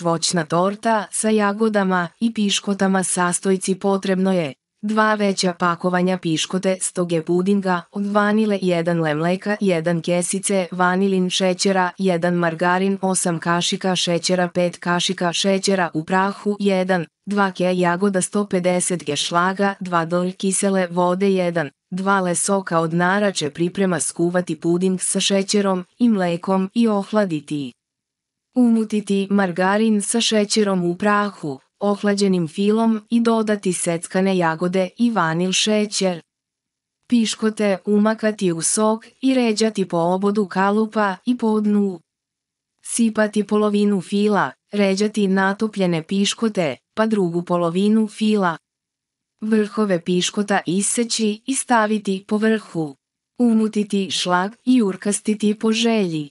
voćna torta sa jagodama i piškotama sastojci potrebno je dva veća pakovanja piškote stoge pudinga od vanile 1 le mleka 1 kesice vanilin šećera 1 margarin 8 kašika šećera 5 kašika šećera u prahu 1 2 ke jagoda 150 g šlaga 2 dl kisele vode 1 2 le soka od narače priprema skuvati puding sa šećerom i mlekom i ohladiti Umutiti margarin sa šećerom u prahu, ohlađenim filom i dodati seckane jagode i vanil šećer. Piškote umakati u sok i ređati po obodu kalupa i po dnu. Sipati polovinu fila, ređati natopljene piškote, pa drugu polovinu fila. Vrhove piškota iseći i staviti po vrhu. Umutiti šlag i urkastiti po želji.